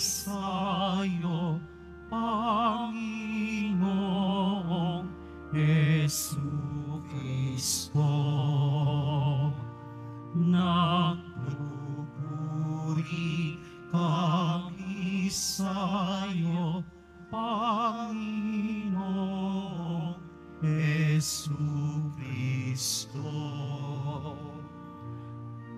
sa'yo, Panginoong Yesu Kristo. Nagpupuri kami sa'yo, Panginoong Yesu Kristo.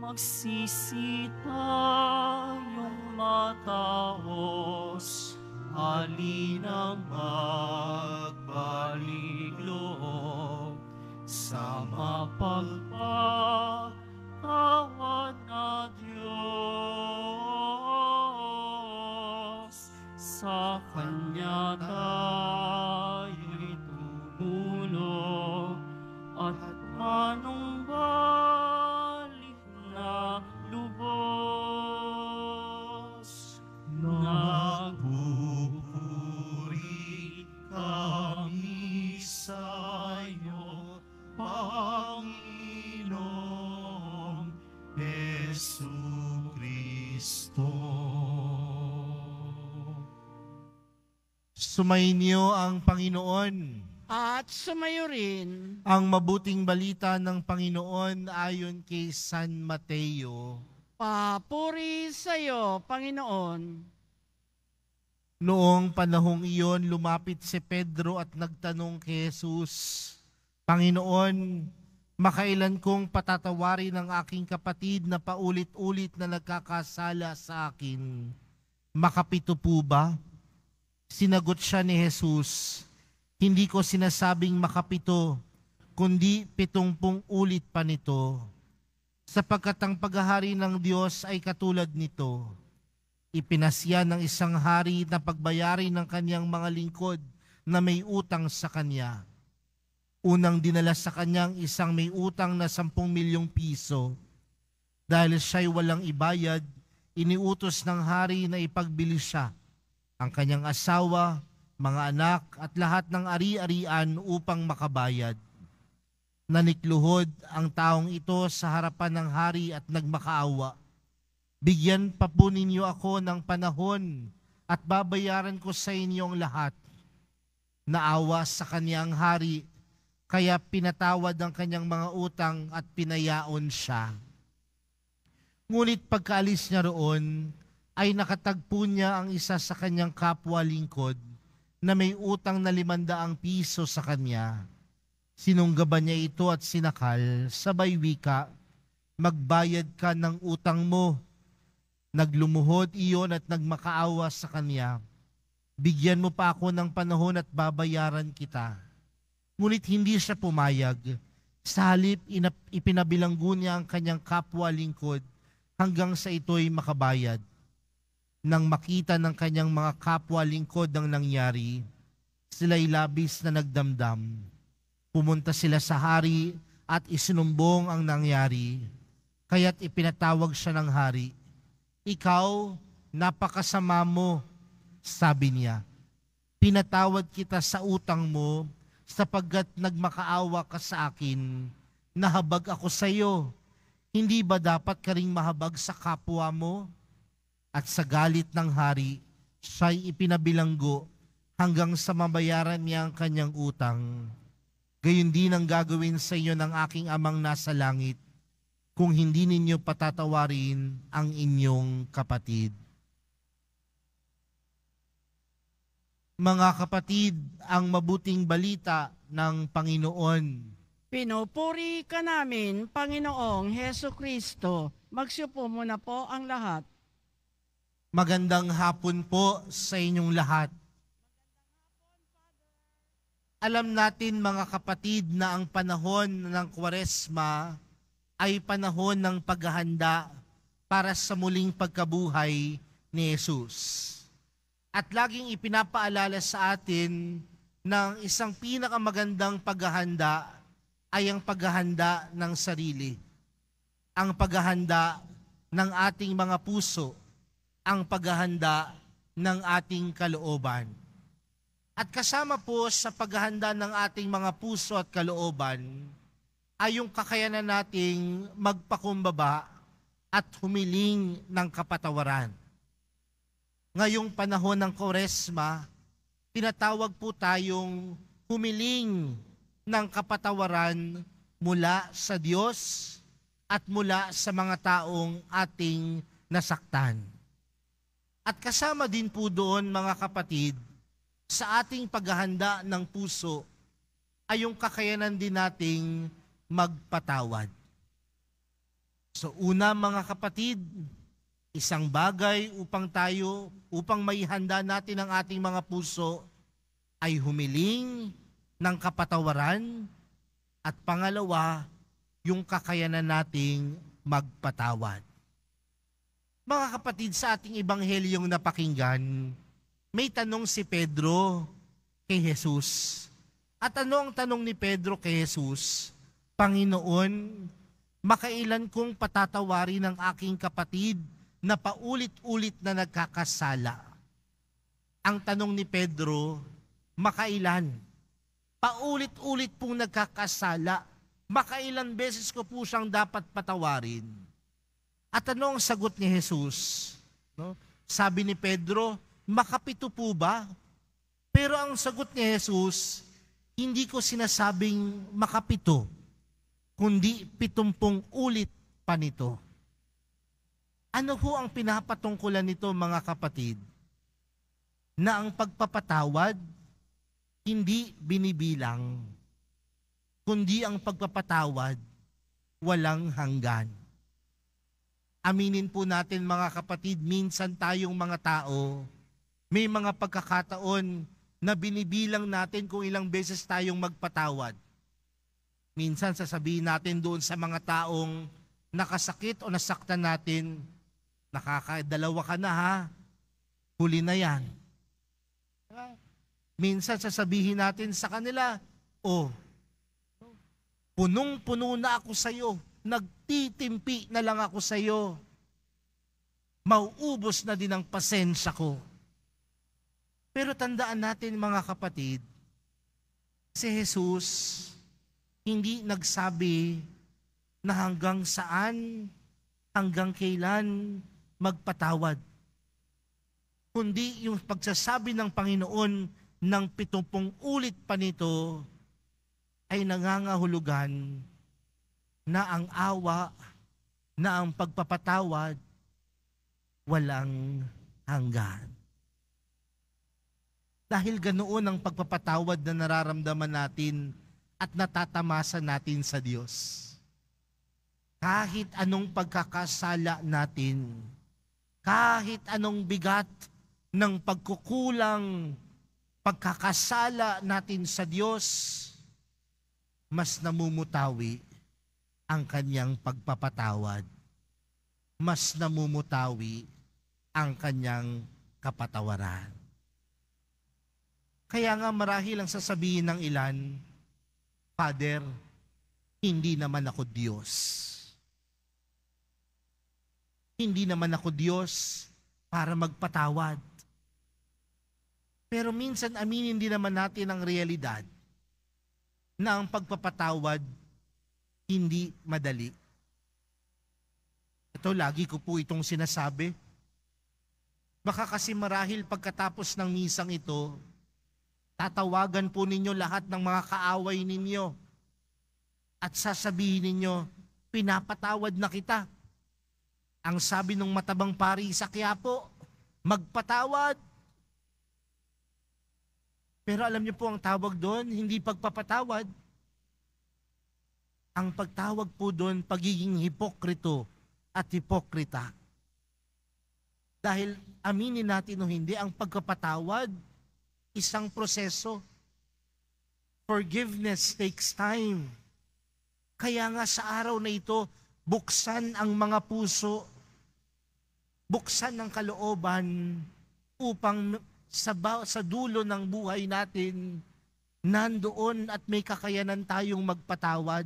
Magsisi tayong mataos, alina magbalik loob sa mapagpatawan na Diyos sa Kanya tayo. Sumainyo ang Panginoon. At sumayo rin ang mabuting balita ng Panginoon ayon kay San Mateo. Papuri sa iyo, Panginoon. Noong panahong iyon, lumapit si Pedro at nagtanong kay Jesus, Panginoon, makailan kong patatawarin ang aking kapatid na paulit-ulit na nagkakasala sa akin? Makapito po ba? Sinagot siya ni Jesus, Hindi ko sinasabing makapito, kundi pitungpung ulit pa nito. Sapagkat ang paghahari ng Diyos ay katulad nito. Ipinasya ng isang hari na pagbayari ng kanyang mga lingkod na may utang sa kanya. Unang dinala sa kanyang isang may utang na 10 milyong piso. Dahil siya'y walang ibayad, iniutos ng hari na ipagbili siya ang kanyang asawa, mga anak at lahat ng ari-arian upang makabayad. Nanikluhod ang taong ito sa harapan ng hari at nagmakaawa. Bigyan pa po ninyo ako ng panahon at babayaran ko sa inyong lahat. Naawa sa kanyang hari, kaya pinatawad ang kanyang mga utang at pinayaon siya. Ngunit pagkaalis niya roon, ay nakatagpo niya ang isa sa kanyang kapwa lingkod na may utang na limandaang piso sa kanya. Sinunggaban niya ito at sinakal, sabay wika, magbayad ka ng utang mo. Naglumuhod iyon at nagmakaawa sa kanya. Bigyan mo pa ako ng panahon at babayaran kita. Ngunit hindi siya pumayag. Sa halip, ipinabilanggo niya ang kanyang kapwa lingkod hanggang sa ito'y makabayad nang makita ng kanyang mga kapwa lingkod ang nangyari, sila'y labis na nagdamdam. Pumunta sila sa hari at isinumbong ang nangyari, kaya't ipinatawag siya ng hari. Ikaw, napakasama mo, sabi niya. Pinatawad kita sa utang mo sapagkat nagmakaawa ka sa akin, nahabag ako sa iyo. Hindi ba dapat ka mahabag sa kapwa mo?' at sa galit ng hari, siya'y ipinabilanggo hanggang sa mabayaran niya ang kanyang utang. Gayon din ang gagawin sa inyo ng aking amang nasa langit kung hindi ninyo patatawarin ang inyong kapatid. Mga kapatid, ang mabuting balita ng Panginoon. Pinupuri ka namin, Panginoong Heso Kristo. Magsiupo muna po ang lahat. Magandang hapon po sa inyong lahat. Alam natin mga kapatid na ang panahon ng Kwaresma ay panahon ng paghahanda para sa muling pagkabuhay ni Jesus. At laging ipinapaalala sa atin na isang pinakamagandang paghahanda ay ang paghahanda ng sarili, ang paghahanda ng ating mga puso, ang paghahanda ng ating kalooban. At kasama po sa paghahanda ng ating mga puso at kalooban ay yung kakayanan nating magpakumbaba at humiling ng kapatawaran. Ngayong panahon ng Koresma, tinatawag po tayong humiling ng kapatawaran mula sa Diyos at mula sa mga taong ating nasaktan. At kasama din po doon mga kapatid, sa ating paghahanda ng puso ay yung kakayanan din nating magpatawad. So una mga kapatid, isang bagay upang tayo, upang maihanda natin ang ating mga puso ay humiling ng kapatawaran at pangalawa, yung kakayanan nating magpatawad. Mga kapatid, sa ating ebanghelyong napakinggan, may tanong si Pedro kay Jesus. At ano ang tanong ni Pedro kay Jesus? Panginoon, makailan kong patatawarin ang aking kapatid na paulit-ulit na nagkakasala? Ang tanong ni Pedro, makailan? Paulit-ulit pong nagkakasala. Makailan beses ko po siyang dapat patawarin? At ano ang sagot ni Jesus? No? Sabi ni Pedro, makapito po ba? Pero ang sagot ni Jesus, hindi ko sinasabing makapito, kundi pitumpong ulit pa nito. Ano ho ang pinapatungkulan nito mga kapatid? Na ang pagpapatawad, hindi binibilang, kundi ang pagpapatawad, walang hanggan. Aminin po natin mga kapatid, minsan tayong mga tao, may mga pagkakataon na binibilang natin kung ilang beses tayong magpatawad. Minsan sasabihin natin doon sa mga taong nakasakit o nasaktan natin, nakakadalawa ka na ha, huli na yan. Minsan sasabihin natin sa kanila, oh, punong-puno na ako sa iyo nagtitimpi na lang ako sa iyo. Mauubos na din ang pasensya ko. Pero tandaan natin mga kapatid, si Jesus hindi nagsabi na hanggang saan, hanggang kailan magpatawad. Kundi yung pagsasabi ng Panginoon ng pitumpong ulit pa nito ay nangangahulugan na ang awa, na ang pagpapatawad, walang hanggan. Dahil ganoon ang pagpapatawad na nararamdaman natin at natatamasa natin sa Diyos. Kahit anong pagkakasala natin, kahit anong bigat ng pagkukulang pagkakasala natin sa Diyos, mas namumutawi ang kanyang pagpapatawad. Mas namumutawi ang kanyang kapatawaran. Kaya nga marahil ang sasabihin ng ilan, Father, hindi naman ako Diyos. Hindi naman ako Diyos para magpatawad. Pero minsan aminin din naman natin ang realidad na ang pagpapatawad hindi madali. Ito, lagi ko po itong sinasabi. Baka kasi marahil pagkatapos ng misang ito, tatawagan po ninyo lahat ng mga kaaway ninyo at sasabihin ninyo, pinapatawad na kita. Ang sabi ng matabang pari sa Quiapo, magpatawad. Pero alam niyo po ang tawag doon, hindi pagpapatawad, ang pagtawag po doon, pagiging hipokrito at hipokrita. Dahil aminin natin o hindi, ang pagkapatawad, isang proseso. Forgiveness takes time. Kaya nga sa araw na ito, buksan ang mga puso, buksan ang kalooban upang sa, ba- sa dulo ng buhay natin, nandoon at may kakayanan tayong magpatawad.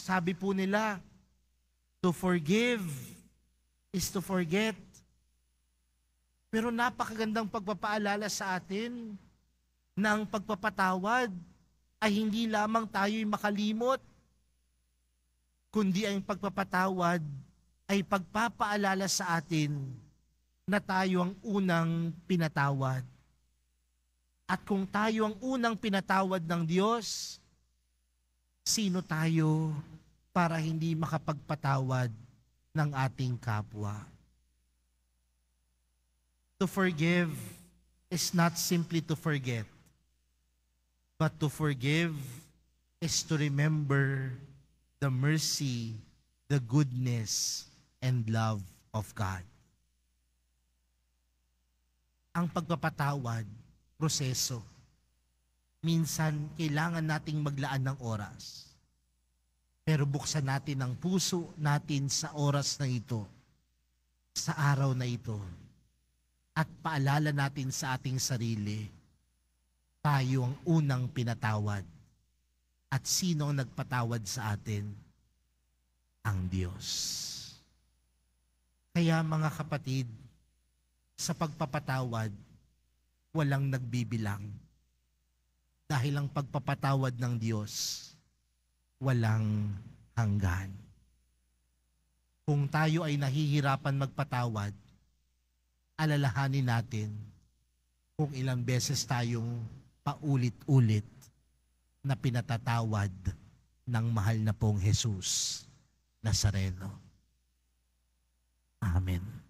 Sabi po nila, to forgive is to forget. Pero napakagandang pagpapaalala sa atin na ang pagpapatawad ay hindi lamang tayo'y makalimot, kundi ang pagpapatawad ay pagpapaalala sa atin na tayo ang unang pinatawad. At kung tayo ang unang pinatawad ng Diyos, sino tayo para hindi makapagpatawad ng ating kapwa. To forgive is not simply to forget, but to forgive is to remember the mercy, the goodness, and love of God. Ang pagpapatawad, proseso minsan kailangan nating maglaan ng oras. Pero buksan natin ang puso natin sa oras na ito, sa araw na ito. At paalala natin sa ating sarili, tayo ang unang pinatawad. At sino ang nagpatawad sa atin? Ang Diyos. Kaya mga kapatid, sa pagpapatawad, walang nagbibilang dahil ang pagpapatawad ng Diyos, walang hanggan. Kung tayo ay nahihirapan magpatawad, alalahanin natin kung ilang beses tayong paulit-ulit na pinatatawad ng mahal na pong Jesus Nazareno. Amen.